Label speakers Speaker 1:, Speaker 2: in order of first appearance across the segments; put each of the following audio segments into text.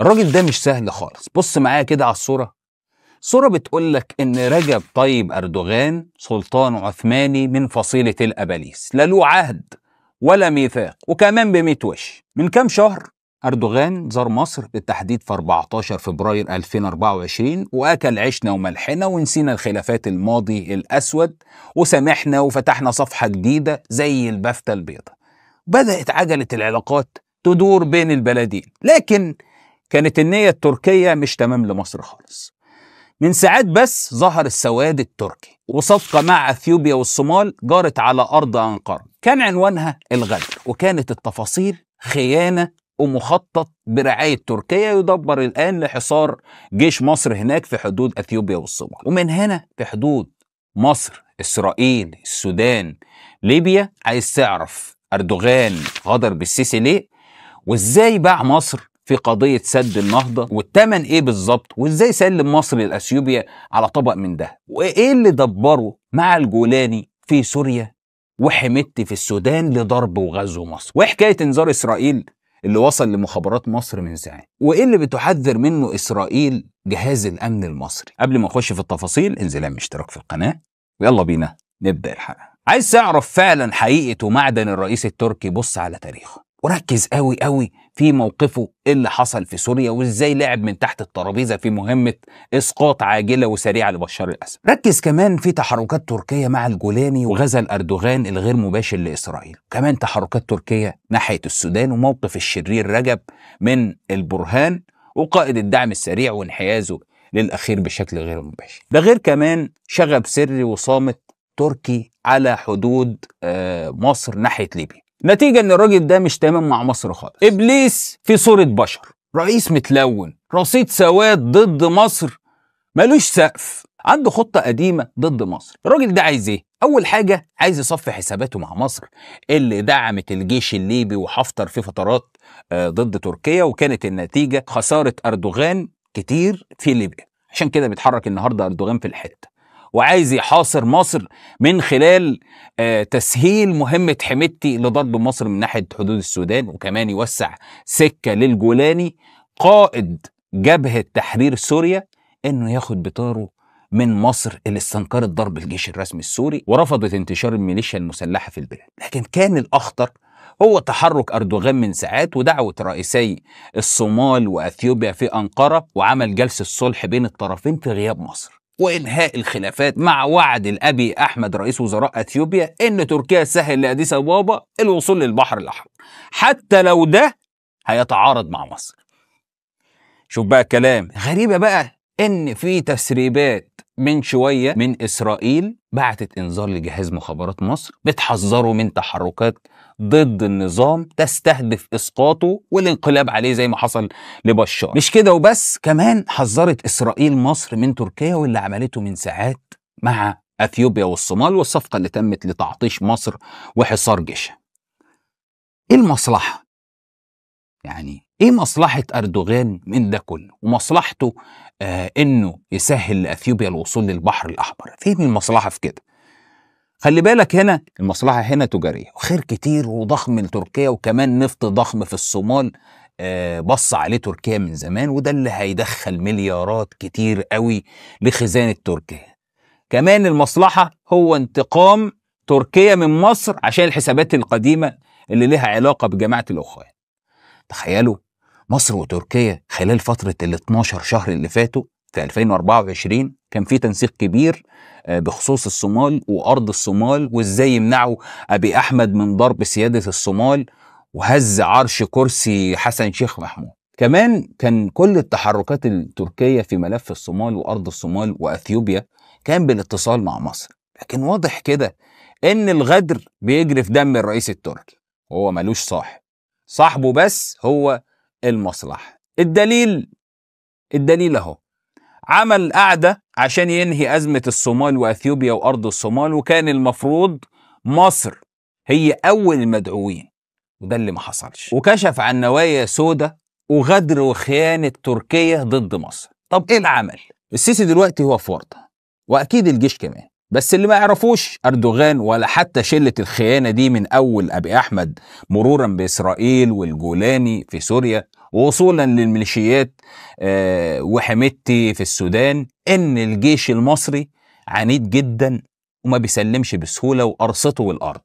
Speaker 1: الراجل ده مش سهل خالص بص معايا كده على الصورة الصورة بتقول لك إن رجب طيب أردوغان سلطان عثماني من فصيلة الأباليس لا له عهد ولا ميثاق وكمان بميت وش من كام شهر أردوغان زار مصر بالتحديد في 14 فبراير 2024 وأكل عيشنا وملحنا ونسينا الخلافات الماضي الأسود وسامحنا وفتحنا صفحة جديدة زي البفتة البيضاء بدأت عجلة العلاقات تدور بين البلدين لكن كانت النية التركية مش تمام لمصر خالص من ساعات بس ظهر السواد التركي وصفقة مع أثيوبيا والصومال جارت على أرض أنقرة كان عنوانها الغدر وكانت التفاصيل خيانة ومخطط برعاية تركيا يدبر الآن لحصار جيش مصر هناك في حدود أثيوبيا والصومال ومن هنا في حدود مصر إسرائيل السودان ليبيا عايز تعرف أردوغان غدر بالسيسي ليه وإزاي باع مصر في قضيه سد النهضه والتمن ايه بالظبط وازاي سلم مصر لاثيوبيا على طبق من ده وايه اللي دبره مع الجولاني في سوريا وحمدت في السودان لضرب وغزو مصر وحكايه انذار اسرائيل اللي وصل لمخابرات مصر من ساعات وايه اللي بتحذر منه اسرائيل جهاز الامن المصري قبل ما اخش في التفاصيل انزل اعمل اشتراك في القناه ويلا بينا نبدا الحلقه عايز تعرف فعلا حقيقه ومعدن الرئيس التركي بص على تاريخه وركز قوي قوي في موقفه ايه اللي حصل في سوريا وازاي لعب من تحت الترابيزه في مهمه اسقاط عاجله وسريعه لبشار الاسد. ركز كمان في تحركات تركيا مع الجولاني وغزا الاردوغان الغير مباشر لاسرائيل، كمان تحركات تركيا ناحيه السودان وموقف الشرير رجب من البرهان وقائد الدعم السريع وانحيازه للاخير بشكل غير مباشر. ده غير كمان شغب سري وصامت تركي على حدود آه، مصر ناحيه ليبيا. نتيجة ان الراجل ده مش تمام مع مصر خالص ابليس في صورة بشر رئيس متلون رصيد سواد ضد مصر ملوش سقف عنده خطة قديمة ضد مصر الراجل ده عايز ايه اول حاجة عايز يصفي حساباته مع مصر اللي دعمت الجيش الليبي وحفتر في فترات آه، ضد تركيا وكانت النتيجة خسارة اردوغان كتير في ليبيا عشان كده بيتحرك النهارده اردوغان في الحته وعايز يحاصر مصر من خلال آه، تسهيل مهمة حميدتي لضرب مصر من ناحية حدود السودان وكمان يوسع سكة للجولاني قائد جبهة تحرير سوريا انه ياخد بطاره من مصر اللي استنكرت ضرب الجيش الرسمي السوري ورفضت انتشار الميليشيا المسلحة في البلاد لكن كان الأخطر هو تحرك أردوغان من ساعات ودعوة رئيسي الصومال وأثيوبيا في أنقرة وعمل جلسة صلح بين الطرفين في غياب مصر وإنهاء الخلافات مع وعد الأبي أحمد رئيس وزراء أثيوبيا إن تركيا سهل لأديس أبابا الوصول للبحر الأحمر حتى لو ده هيتعارض مع مصر شوف بقى الكلام غريبة بقى إن في تسريبات من شوية من إسرائيل بعتت إنذار لجهاز مخابرات مصر بتحذره من تحركات ضد النظام تستهدف اسقاطه والانقلاب عليه زي ما حصل لبشار مش كده وبس كمان حذرت اسرائيل مصر من تركيا واللي عملته من ساعات مع اثيوبيا والصومال والصفقه اللي تمت لتعطيش مصر وحصار جيشها ايه المصلحه يعني ايه مصلحه اردوغان من ده كله ومصلحته آه انه يسهل لاثيوبيا الوصول للبحر الاحمر فين المصلحه في كده خلي بالك هنا المصلحه هنا تجاريه وخير كتير وضخم لتركيا وكمان نفط ضخم في الصومال آه، بص عليه تركيا من زمان وده اللي هيدخل مليارات كتير قوي لخزانه تركيا كمان المصلحه هو انتقام تركيا من مصر عشان الحسابات القديمه اللي لها علاقه بجماعه الاخوان تخيلوا مصر وتركيا خلال فتره ال 12 شهر اللي فاتوا في 2024 كان في تنسيق كبير آه، بخصوص الصومال وارض الصومال وازاي يمنعوا ابي احمد من ضرب سياده الصومال وهز عرش كرسي حسن شيخ محمود كمان كان كل التحركات التركيه في ملف الصومال وارض الصومال واثيوبيا كان بالاتصال مع مصر لكن واضح كده ان الغدر بيجري في دم الرئيس التركي وهو ملوش صاحب صاحبه بس هو المصلحه الدليل الدليل اهو عمل قعده عشان ينهي أزمة الصومال وأثيوبيا وأرض الصومال وكان المفروض مصر هي أول المدعوين وده اللي ما حصلش وكشف عن نوايا سودة وغدر وخيانة تركيا ضد مصر طب إيه العمل؟ السيسي دلوقتي هو في ورطة وأكيد الجيش كمان بس اللي ما يعرفوش أردوغان ولا حتى شلة الخيانة دي من أول أبي أحمد مرورا بإسرائيل والجولاني في سوريا وصولا للميليشيات آه، وحميدتي في السودان ان الجيش المصري عنيد جدا وما بيسلمش بسهوله وارصته والارض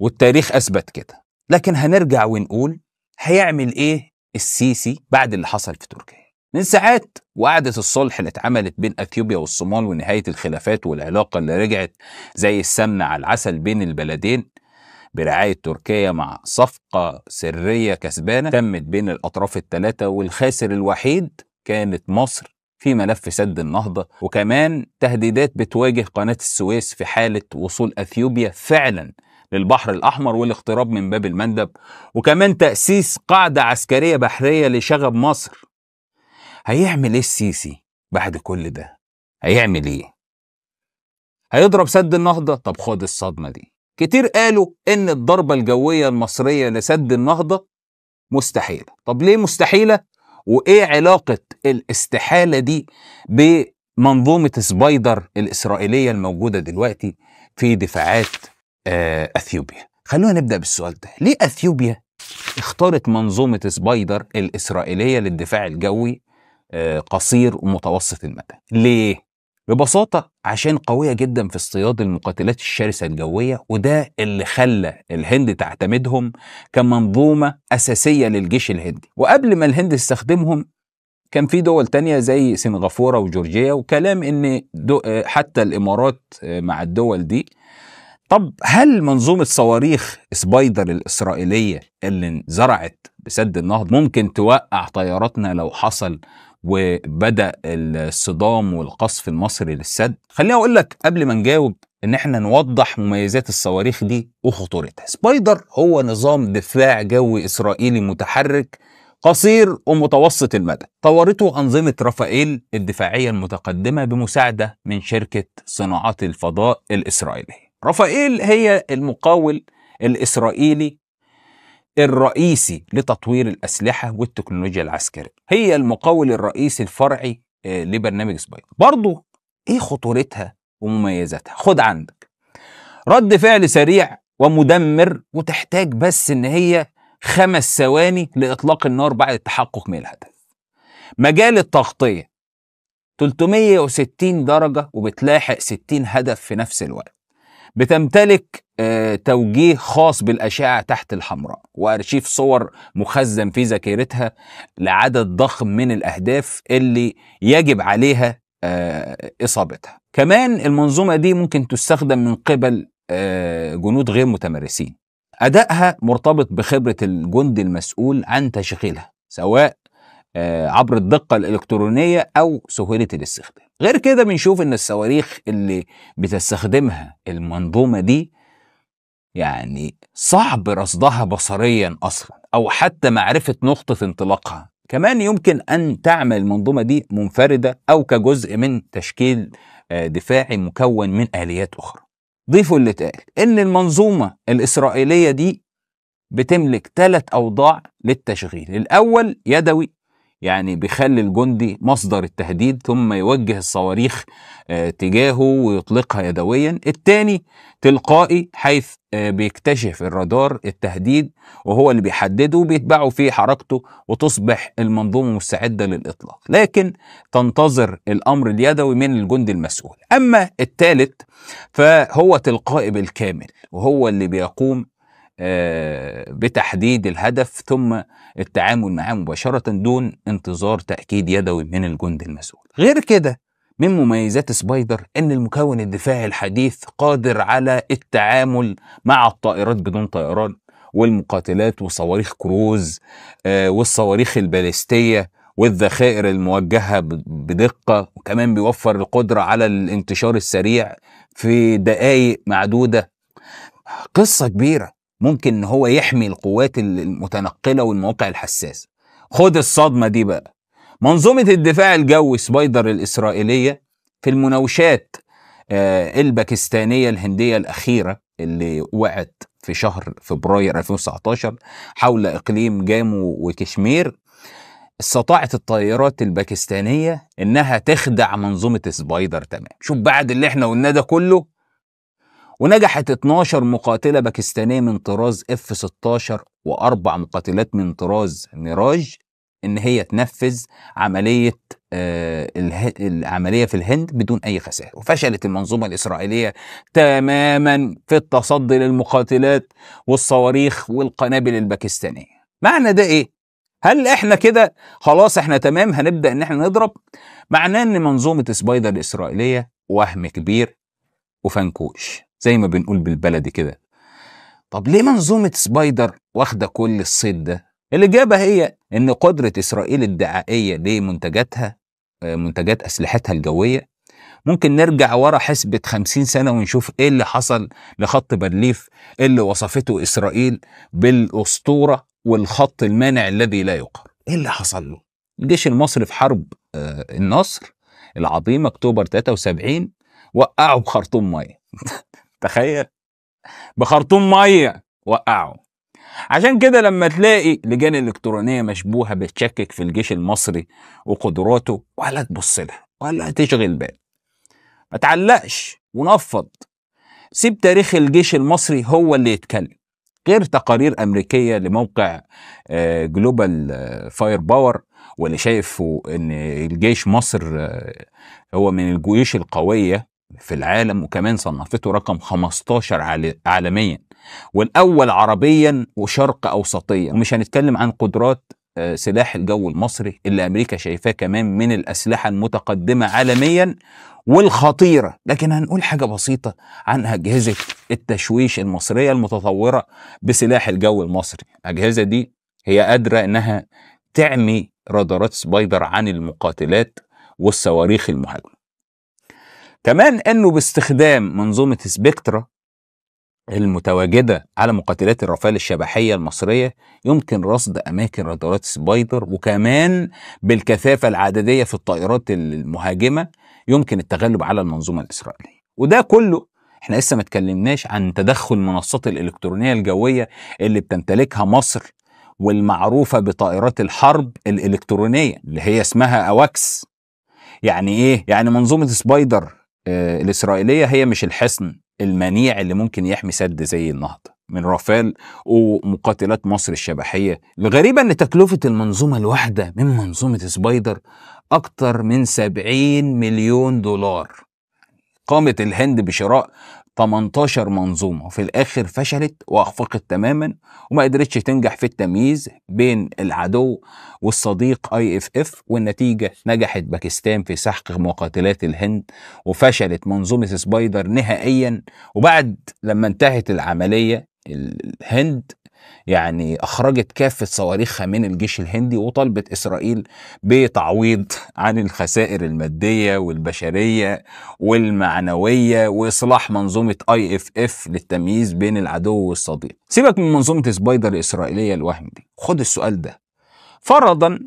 Speaker 1: والتاريخ اثبت كده لكن هنرجع ونقول هيعمل ايه السيسي بعد اللي حصل في تركيا من ساعات وقعدة الصلح اللي اتعملت بين اثيوبيا والصومال ونهاية الخلافات والعلاقة اللي رجعت زي السمنة على العسل بين البلدين برعاية تركيا مع صفقة سرية كسبانة تمت بين الأطراف الثلاثة والخاسر الوحيد كانت مصر في ملف سد النهضة وكمان تهديدات بتواجه قناة السويس في حالة وصول أثيوبيا فعلا للبحر الأحمر والاقتراب من باب المندب وكمان تأسيس قاعدة عسكرية بحرية لشغب مصر هيعمل إيه السيسي بعد كل ده؟ هيعمل إيه؟ هيضرب سد النهضة؟ طب خد الصدمة دي كتير قالوا ان الضربه الجويه المصريه لسد النهضه مستحيله طب ليه مستحيله وايه علاقه الاستحاله دي بمنظومه سبايدر الاسرائيليه الموجوده دلوقتي في دفاعات آه اثيوبيا خلونا نبدا بالسؤال ده ليه اثيوبيا اختارت منظومه سبايدر الاسرائيليه للدفاع الجوي آه قصير ومتوسط المدى ليه ببساطة عشان قوية جدا في اصطياد المقاتلات الشرسة الجوية وده اللي خلى الهند تعتمدهم كمنظومة أساسية للجيش الهندي وقبل ما الهند تستخدمهم كان في دول تانية زي سنغافورة وجورجيا وكلام ان حتى الامارات آه، مع الدول دي طب هل منظومة صواريخ سبايدر الإسرائيلية اللي انزرعت بسد النهضة ممكن توقع طياراتنا لو حصل وبدا الصدام والقصف المصري للسد خليني اقول لك قبل ما نجاوب ان احنا نوضح مميزات الصواريخ دي وخطورتها سبايدر هو نظام دفاع جوي اسرائيلي متحرك قصير ومتوسط المدى طورته أنظمة رافائيل الدفاعية المتقدمة بمساعدة من شركة صناعات الفضاء الإسرائيلية رافائيل هي المقاول الإسرائيلي الرئيسي لتطوير الأسلحة والتكنولوجيا العسكرية هي المقاول الرئيسي الفرعي آه، لبرنامج سبايدر برضو إيه خطورتها ومميزاتها خد عندك رد فعل سريع ومدمر وتحتاج بس إن هي خمس ثواني لإطلاق النار بعد التحقق من الهدف مجال التغطية 360 درجة وبتلاحق 60 هدف في نفس الوقت بتمتلك آه، توجيه خاص بالأشعة تحت الحمراء وأرشيف صور مخزن في ذاكرتها لعدد ضخم من الأهداف اللي يجب عليها آه، إصابتها كمان المنظومة دي ممكن تستخدم من قبل آه، جنود غير متمرسين أدائها مرتبط بخبرة الجندي المسؤول عن تشغيلها سواء عبر الدقة الإلكترونية أو سهولة الاستخدام غير كده بنشوف ان الصواريخ اللي بتستخدمها المنظومه دي يعني صعب رصدها بصريا اصلا او حتى معرفه نقطه انطلاقها كمان يمكن ان تعمل المنظومه دي منفرده او كجزء من تشكيل آه، دفاعي مكون من اليات اخرى ضيفوا اللي اتقال ان المنظومه الاسرائيليه دي بتملك ثلاث اوضاع للتشغيل الاول يدوي يعني بيخلي الجندي مصدر التهديد ثم يوجه الصواريخ آه، تجاهه ويطلقها يدويا الثاني تلقائي حيث آه، بيكتشف الرادار التهديد وهو اللي بيحدده وبيتبعه في حركته وتصبح المنظومة مستعدة للإطلاق لكن تنتظر الأمر اليدوي من الجندي المسؤول أما الثالث فهو تلقائي بالكامل وهو اللي بيقوم آه، بتحديد الهدف ثم التعامل معاه مباشرة دون انتظار تأكيد يدوي من الجندي المسؤول غير كده من مميزات سبايدر ان المكون الدفاعي الحديث قادر على التعامل مع الطائرات بدون طيران والمقاتلات وصواريخ كروز آه، والصواريخ البالستية والذخائر الموجهه بدقه وكمان بيوفر القدره على الانتشار السريع في دقائق معدوده قصه كبيره ممكن ان هو يحمي القوات المتنقله والمواقع الحساسه خد الصدمه دي بقى منظومه الدفاع الجوي سبايدر الاسرائيليه في المناوشات آه، الباكستانيه الهنديه الاخيره اللي وقعت في شهر فبراير 2019 حول اقليم جامو وكشمير استطاعت الطائرات الباكستانيه انها تخدع منظومه سبايدر تمام شوف بعد اللي احنا قلناه ده كله ونجحت 12 مقاتلة باكستانية من طراز F-16 وأربع مقاتلات من طراز ميراج إن هي تنفذ عملية آه العملية في الهند بدون أي خسائر وفشلت المنظومة الإسرائيلية تماما في التصدي للمقاتلات والصواريخ والقنابل الباكستانية معنى ده إيه؟ هل احنا كده خلاص احنا تمام هنبدا ان احنا نضرب معناه ان منظومه سبايدر الاسرائيليه وهم كبير وفنكوش زي ما بنقول بالبلدي كده طب ليه منظومة سبايدر واخدة كل الصيد ده؟ الإجابة هي إن قدرة إسرائيل الدعائية لمنتجاتها آه، منتجات أسلحتها الجوية ممكن نرجع ورا حسبة 50 سنة ونشوف إيه اللي حصل لخط بارليف اللي وصفته إسرائيل بالأسطورة والخط المانع الذي لا يقهر إيه اللي حصل له؟ الجيش المصري في حرب آه، النصر العظيمة أكتوبر 73 وقعوا بخرطوم مية تخيل بخرطوم ميه وقعوا عشان كده لما تلاقي لجان الكترونيه مشبوهه بتشكك في الجيش المصري وقدراته ولا تبص لها ولا تشغل بال ما تعلقش ونفض سيب تاريخ الجيش المصري هو اللي يتكلم غير تقارير امريكيه لموقع جلوبال فاير باور واللي شايفه ان الجيش مصر آه، هو من الجيوش القويه في العالم وكمان صنفته رقم 15 عالميا والأول عربيا وشرق أوسطيا ومش هنتكلم عن قدرات آه، سلاح الجو المصري اللي أمريكا شايفاه كمان من الأسلحة المتقدمة عالميا والخطيرة لكن هنقول حاجة بسيطة عن أجهزة التشويش المصرية المتطورة بسلاح الجو المصري الأجهزة دي هي قادرة أنها تعمي رادارات سبايدر عن المقاتلات والصواريخ المهاجمة كمان انه باستخدام منظومه سبكترا المتواجده على مقاتلات الرافال الشبحيه المصريه يمكن رصد اماكن رادارات سبايدر وكمان بالكثافه العدديه في الطائرات المهاجمه يمكن التغلب على المنظومه الاسرائيليه وده كله احنا لسه ما اتكلمناش عن تدخل المنصات الالكترونيه الجويه اللي بتمتلكها مصر والمعروفه بطائرات الحرب الالكترونيه اللي هي اسمها اواكس يعني ايه يعني منظومه سبايدر آه، الاسرائيليه هي مش الحصن المنيع اللي ممكن يحمي سد زي النهضه من رافال ومقاتلات مصر الشبحيه الغريبه ان تكلفه المنظومه الواحده من منظومه سبايدر اكتر من 70 مليون دولار قامت الهند بشراء 18 منظومة في الآخر فشلت وأخفقت تماما وما قدرتش تنجح في التمييز بين العدو والصديق اي اف اف والنتيجة نجحت باكستان في سحق مقاتلات الهند وفشلت منظومة سبايدر نهائيا وبعد لما انتهت العملية الهند يعني أخرجت كافة صواريخها من الجيش الهندي وطالبت إسرائيل بتعويض عن الخسائر المادية والبشرية والمعنوية وإصلاح منظومة اي اف اف للتمييز بين العدو والصديق سيبك من منظومة سبايدر الإسرائيلية الوهم دي خد السؤال ده فرضا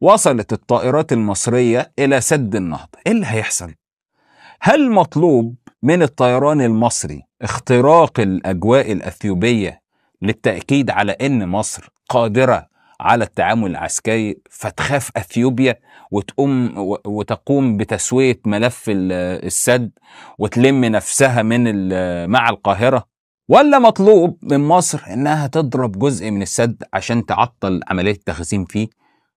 Speaker 1: وصلت الطائرات المصرية إلى سد النهضة إيه اللي هيحصل؟ هل مطلوب من الطيران المصري اختراق الأجواء الأثيوبية للتأكيد على أن مصر قادرة على التعامل العسكري فتخاف اثيوبيا وتقوم وتقوم بتسويه ملف السد وتلم نفسها من مع القاهره ولا مطلوب من مصر انها تضرب جزء من السد عشان تعطل عمليه التخزين فيه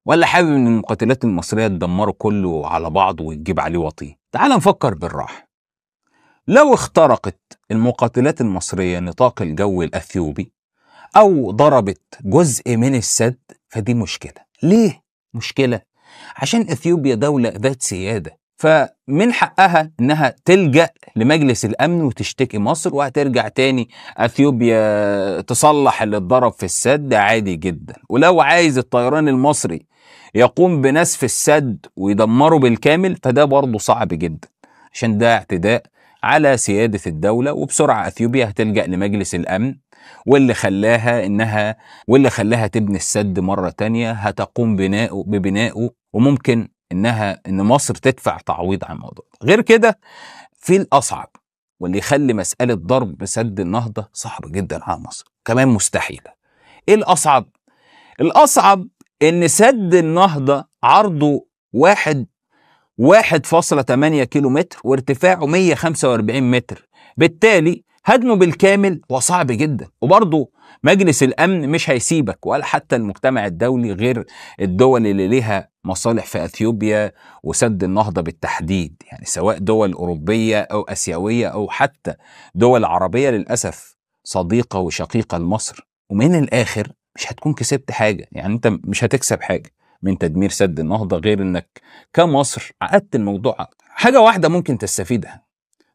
Speaker 1: ولا حابب ان المقاتلات المصريه تدمره كله على بعضه وتجيب عليه وطيه تعال نفكر بالراحه لو اخترقت المقاتلات المصريه نطاق الجو الاثيوبي أو ضربت جزء من السد فدي مشكلة ليه مشكلة؟ عشان إثيوبيا دولة ذات سيادة فمن حقها انها تلجا لمجلس الامن وتشتكي مصر وهترجع تاني اثيوبيا تصلح اللي اتضرب في السد عادي جدا ولو عايز الطيران المصري يقوم بنسف السد ويدمره بالكامل فده برضه صعب جدا عشان ده اعتداء على سياده الدوله وبسرعه اثيوبيا هتلجا لمجلس الامن واللي خلاها انها واللي خلاها تبني السد مره تانية هتقوم بنائه ببنائه وممكن انها ان مصر تدفع تعويض عن الموضوع غير كده في الاصعب واللي يخلي مساله ضرب سد النهضه صعبه جدا على مصر كمان مستحيله ايه الاصعب الاصعب ان سد النهضه عرضه واحد 1.8 كيلو متر وارتفاعه 145 متر بالتالي هدمه بالكامل وصعب جدا وبرضه مجلس الامن مش هيسيبك ولا حتى المجتمع الدولي غير الدول اللي ليها مصالح في اثيوبيا وسد النهضه بالتحديد يعني سواء دول اوروبيه او اسيويه او حتى دول عربيه للاسف صديقه وشقيقه لمصر ومن الاخر مش هتكون كسبت حاجه يعني انت مش هتكسب حاجه من تدمير سد النهضه غير انك كمصر عقدت الموضوع حاجه واحده ممكن تستفيدها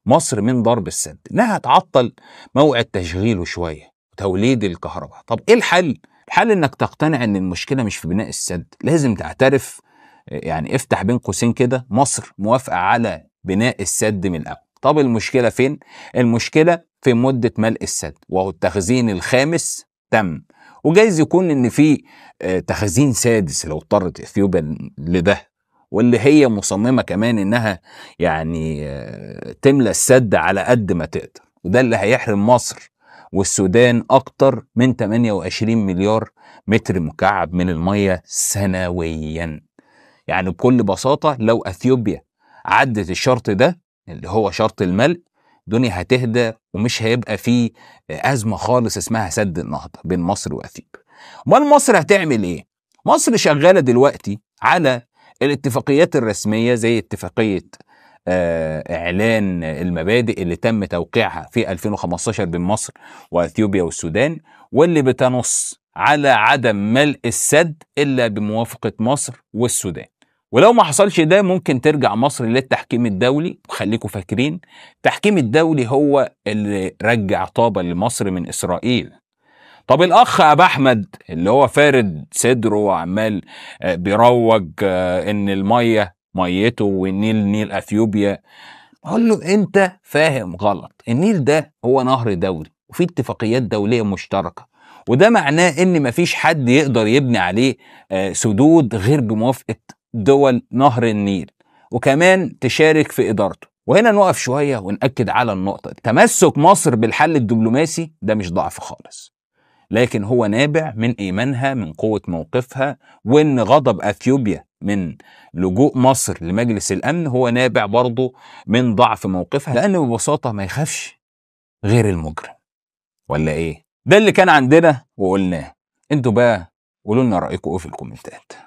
Speaker 1: مصر من ضرب السد انها تعطل موعد تشغيله شويه وتوليد الكهرباء طب ايه الحل الحل انك تقتنع ان المشكله مش في بناء السد لازم تعترف يعني افتح بين قوسين كده مصر موافقه على بناء السد من الاول طب المشكله فين المشكله في مده ملء السد وهو التخزين الخامس تم وجايز يكون ان في آه، تخزين سادس لو اضطرت اثيوبيا لده واللي هي مصممه كمان انها يعني آه، تملى السد على قد ما تقدر وده اللي هيحرم مصر والسودان اكتر من 28 مليار متر مكعب من الميه سنويا يعني بكل بساطه لو اثيوبيا عدت الشرط ده اللي هو شرط الملء الدنيا هتهدى ومش هيبقى فيه آه، ازمه خالص اسمها سد النهضه بين مصر واثيوبيا امال مصر هتعمل ايه مصر شغاله دلوقتي على الاتفاقيات الرسميه زي اتفاقيه آه، اعلان المبادئ اللي تم توقيعها في 2015 بين مصر واثيوبيا والسودان واللي بتنص على عدم ملء السد الا بموافقه مصر والسودان ولو ما حصلش ده ممكن ترجع مصر للتحكيم الدولي وخليكم فاكرين التحكيم الدولي هو اللي رجع طابة لمصر من إسرائيل طب الاخ ابا احمد اللي هو فارد صدره وعمال آه، بيروج آه، ان الميه ميته والنيل نيل اثيوبيا اقول له انت فاهم غلط النيل ده هو نهر دولي وفي اتفاقيات دوليه مشتركه وده معناه ان مفيش حد يقدر يبني عليه آه، سدود غير بموافقه دول نهر النيل وكمان تشارك في ادارته وهنا نقف شويه ونأكد على النقطه تمسك مصر بالحل الدبلوماسي ده مش ضعف خالص لكن هو نابع من إيمانها من قوة موقفها وإن غضب أثيوبيا من لجوء مصر لمجلس الأمن هو نابع برضه من ضعف موقفها لأن ببساطة ما يخافش غير المجرم ولا إيه؟ ده اللي كان عندنا وقلناه انتوا بقى قولوا لنا رأيكم إيه في الكومنتات